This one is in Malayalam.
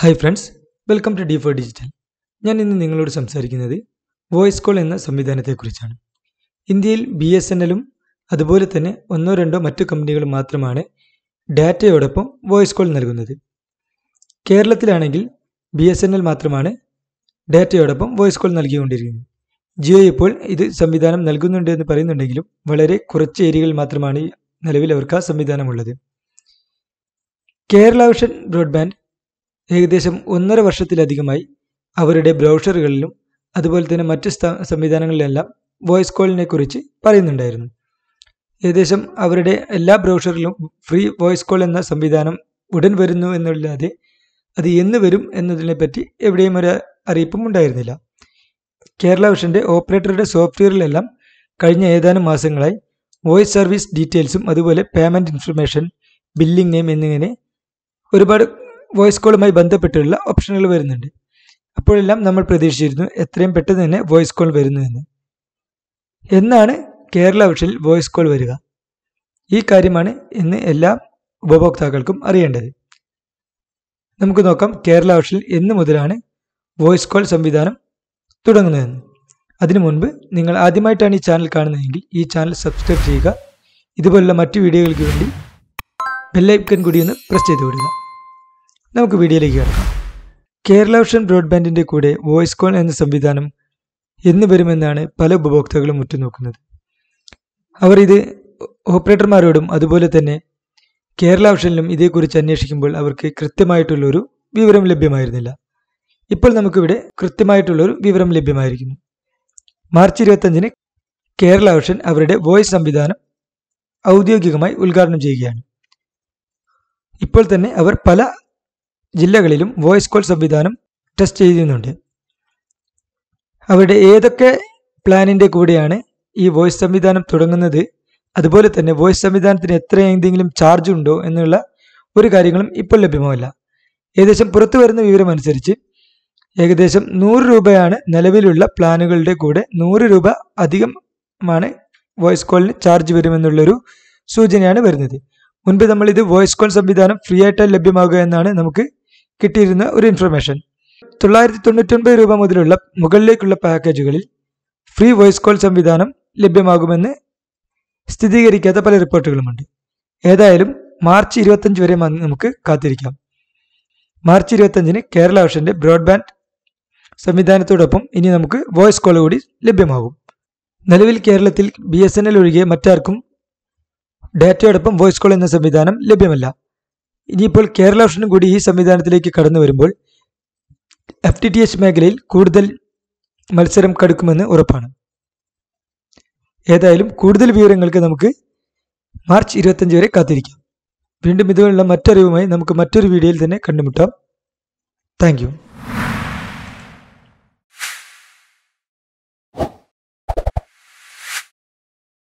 hi friends welcome to D four digital ഞാൻ ഇന്ന് നിങ്ങളോട് സംസാരിക്കുന്നത് വോയിസ് കോൾ എന്ന സംവിധാനത്തെക്കുറിച്ചാണ് ഇന്ത്യയിൽ ബി എസ് എൻ എല്ലും അതുപോലെ തന്നെ ഒന്നോ രണ്ടോ മറ്റു കമ്പനികളും മാത്രമാണ് ഡാറ്റയോടൊപ്പം വോയിസ് കോൾ നൽകുന്നത് കേരളത്തിലാണെങ്കിൽ ബി എസ് എൻ എൽ മാത്രമാണ് ഡാറ്റയോടൊപ്പം വോയിസ് കോൾ നൽകിക്കൊണ്ടിരിക്കുന്നത് ജിയോ ഇപ്പോൾ ഇത് സംവിധാനം നൽകുന്നുണ്ട് എന്ന് പറയുന്നുണ്ടെങ്കിലും വളരെ കുറച്ച് ഏരിയകളിൽ മാത്രമാണ് നിലവിൽ അവർക്ക് ആ സംവിധാനമുള്ളത് കേരള വിഷൻ ബ്രോഡ്ബാൻഡ് ഏകദേശം ഒന്നര വർഷത്തിലധികമായി അവരുടെ ബ്രൗഷറുകളിലും അതുപോലെ തന്നെ മറ്റ് സംവിധാനങ്ങളിലെല്ലാം വോയിസ് കോളിനെ കുറിച്ച് പറയുന്നുണ്ടായിരുന്നു ഏകദേശം അവരുടെ എല്ലാ ബ്രൗഷറിലും ഫ്രീ വോയിസ് കോൾ എന്ന സംവിധാനം ഉടൻ വരുന്നു എന്നുള്ളതെ അത് എന്ന് വരും എന്നതിനെ പറ്റി എവിടെയും ഒരു അറിയിപ്പും ഉണ്ടായിരുന്നില്ല കേരള വിഷന്റെ ഓപ്പറേറ്ററുടെ സോഫ്റ്റ്വെയറിലെല്ലാം കഴിഞ്ഞ ഏതാനും മാസങ്ങളായി വോയിസ് സർവീസ് ഡീറ്റെയിൽസും അതുപോലെ പേയ്മെൻറ്റ് ഇൻഫർമേഷൻ ബില്ലിംഗ് നെയിം എന്നിങ്ങനെ ഒരുപാട് വോയിസ് കോളുമായി ബന്ധപ്പെട്ടുള്ള ഓപ്ഷനുകൾ വരുന്നുണ്ട് അപ്പോഴെല്ലാം നമ്മൾ പ്രതീക്ഷിച്ചിരുന്നു എത്രയും പെട്ടെന്ന് തന്നെ വോയിസ് കോൾ വരുന്നുവെന്ന് എന്നാണ് കേരള ഓപ്ഷനിൽ വോയിസ് കോൾ വരിക ഈ കാര്യമാണ് ഇന്ന് എല്ലാ ഉപഭോക്താക്കൾക്കും അറിയേണ്ടത് നമുക്ക് നോക്കാം കേരള ഓപ്ഷനിൽ എന്ന് മുതലാണ് വോയിസ് കോൾ സംവിധാനം തുടങ്ങുന്നതെന്ന് അതിനു മുൻപ് നിങ്ങൾ ആദ്യമായിട്ടാണ് ഈ ചാനൽ കാണുന്നതെങ്കിൽ ഈ ചാനൽ സബ്സ്ക്രൈബ് ചെയ്യുക ഇതുപോലുള്ള മറ്റു വീഡിയോകൾക്ക് വേണ്ടി ബെല്ലൈക്കൻ കൂടി ഒന്ന് പ്രസ് ചെയ്ത് വിടുക നമുക്ക് വീഡിയോയിലേക്ക് കിടക്കാം കേരള ഓഷൻ ബ്രോഡ്ബാൻഡിൻ്റെ കൂടെ വോയിസ് കോൾ എന്ന സംവിധാനം എന്ന് വരുമെന്നാണ് പല ഉപഭോക്താക്കളും ഉറ്റുനോക്കുന്നത് അവർ ഇത് ഓപ്പറേറ്റർമാരോടും അതുപോലെ തന്നെ കേരള ഓഷനിലും ഇതേക്കുറിച്ച് അന്വേഷിക്കുമ്പോൾ അവർക്ക് കൃത്യമായിട്ടുള്ളൊരു വിവരം ലഭ്യമായിരുന്നില്ല ഇപ്പോൾ നമുക്കിവിടെ കൃത്യമായിട്ടുള്ളൊരു വിവരം ലഭ്യമായിരിക്കുന്നു മാർച്ച് ഇരുപത്തഞ്ചിന് കേരള ഓഷൻ അവരുടെ വോയിസ് സംവിധാനം ഔദ്യോഗികമായി ഉദ്ഘാടനം ചെയ്യുകയാണ് ഇപ്പോൾ തന്നെ അവർ പല ജില്ലകളിലും വോയിസ് കോൾ സംവിധാനം ടെസ്റ്റ് ചെയ്യുന്നുണ്ട് അവരുടെ ഏതൊക്കെ പ്ലാനിൻ്റെ കൂടെയാണ് ഈ വോയിസ് സംവിധാനം തുടങ്ങുന്നത് അതുപോലെ തന്നെ വോയിസ് സംവിധാനത്തിന് എത്ര എന്തെങ്കിലും ചാർജ് ഉണ്ടോ എന്നുള്ള ഒരു കാര്യങ്ങളും ഇപ്പോൾ ലഭ്യമല്ല ഏകദേശം പുറത്തു വരുന്ന വിവരമനുസരിച്ച് ഏകദേശം നൂറ് രൂപയാണ് നിലവിലുള്ള പ്ലാനുകളുടെ കൂടെ നൂറ് രൂപ അധികമാണ് വോയിസ് കോളിന് ചാർജ് വരുമെന്നുള്ളൊരു സൂചനയാണ് വരുന്നത് മുൻപ് നമ്മൾ ഇത് വോയിസ് കോൾ സംവിധാനം ഫ്രീ ആയിട്ടാണ് ലഭ്യമാകുക എന്നാണ് നമുക്ക് കിട്ടിയിരുന്ന ഒരു ഇൻഫർമേഷൻ തൊള്ളായിരത്തി തൊണ്ണൂറ്റൊൻപത് രൂപ മുതലുള്ള മുകളിലേക്കുള്ള പാക്കേജുകളിൽ ഫ്രീ വോയിസ് കോൾ സംവിധാനം ലഭ്യമാകുമെന്ന് സ്ഥിരീകരിക്കാത്ത പല റിപ്പോർട്ടുകളുമുണ്ട് ഏതായാലും മാർച്ച് ഇരുപത്തഞ്ച് വരെ നമുക്ക് കാത്തിരിക്കാം മാർച്ച് ഇരുപത്തഞ്ചിന് കേരള ഓഷൻ്റെ ബ്രോഡ്ബാൻഡ് സംവിധാനത്തോടൊപ്പം ഇനി നമുക്ക് വോയിസ് കോൾ കൂടി ലഭ്യമാകും നിലവിൽ കേരളത്തിൽ ബി എസ് എൻ എൽ ഒഴികെ മറ്റാർക്കും ഡാറ്റയോടൊപ്പം വോയിസ് കോൾ എന്ന സംവിധാനം ലഭ്യമല്ല ഇനിയിപ്പോൾ കേരള ഓപ്ഷനും കൂടി ഈ സംവിധാനത്തിലേക്ക് കടന്നു വരുമ്പോൾ എഫ് ടി ടി എച്ച് മേഖലയിൽ കൂടുതൽ മത്സരം കടുക്കുമെന്ന് ഉറപ്പാണ് ഏതായാലും കൂടുതൽ വിവരങ്ങൾക്ക് നമുക്ക് മാർച്ച് ഇരുപത്തഞ്ച് വരെ കാത്തിരിക്കാം വീണ്ടും ഇതുപോലുള്ള മറ്ററിവുമായി നമുക്ക് മറ്റൊരു വീഡിയോയിൽ തന്നെ കണ്ടുമുട്ടാം താങ്ക്